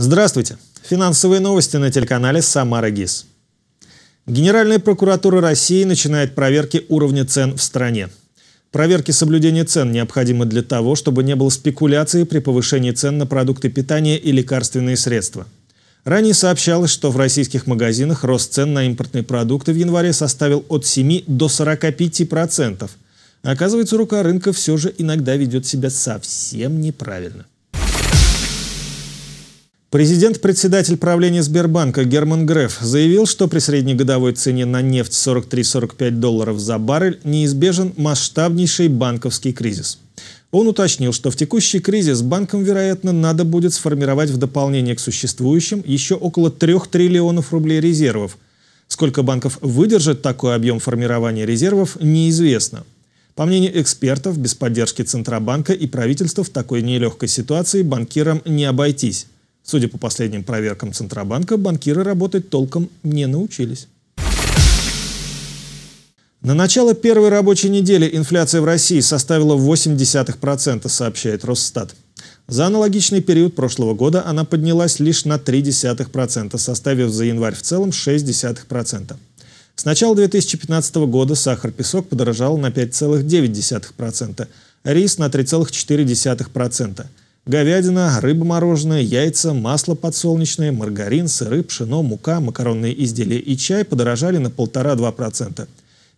Здравствуйте! Финансовые новости на телеканале «Самара ГИС». Генеральная прокуратура России начинает проверки уровня цен в стране. Проверки соблюдения цен необходимы для того, чтобы не было спекуляции при повышении цен на продукты питания и лекарственные средства. Ранее сообщалось, что в российских магазинах рост цен на импортные продукты в январе составил от 7 до 45%. Оказывается, рука рынка все же иногда ведет себя совсем неправильно. Президент-председатель правления Сбербанка Герман Греф заявил, что при среднегодовой цене на нефть 43-45 долларов за баррель неизбежен масштабнейший банковский кризис. Он уточнил, что в текущий кризис банкам, вероятно, надо будет сформировать в дополнение к существующим еще около 3 триллионов рублей резервов. Сколько банков выдержит такой объем формирования резервов, неизвестно. По мнению экспертов, без поддержки Центробанка и правительства в такой нелегкой ситуации банкирам не обойтись. Судя по последним проверкам Центробанка, банкиры работать толком не научились. На начало первой рабочей недели инфляция в России составила 0,8%, сообщает Росстат. За аналогичный период прошлого года она поднялась лишь на 0,3%, составив за январь в целом 0,6%. С начала 2015 года сахар-песок подорожал на 5,9%, рис на 3,4% говядина, рыба мороженое, яйца, масло подсолнечное, маргарин, сыры, пшено, мука, макаронные изделия и чай подорожали на 1,5-2%.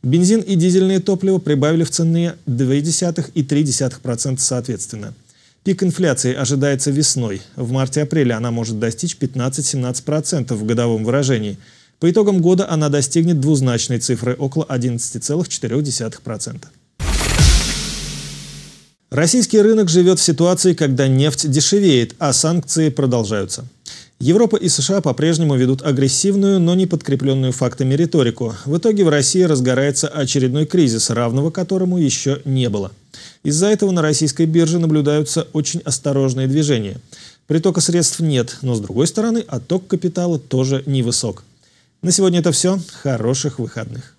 Бензин и дизельные топлива прибавили в цене 0,2% и 0,3% соответственно. Пик инфляции ожидается весной. В марте-апреле она может достичь 15-17% в годовом выражении. По итогам года она достигнет двузначной цифры – около 11,4%. Российский рынок живет в ситуации, когда нефть дешевеет, а санкции продолжаются. Европа и США по-прежнему ведут агрессивную, но не подкрепленную фактами риторику. В итоге в России разгорается очередной кризис, равного которому еще не было. Из-за этого на российской бирже наблюдаются очень осторожные движения. Притока средств нет, но с другой стороны отток капитала тоже невысок. На сегодня это все. Хороших выходных.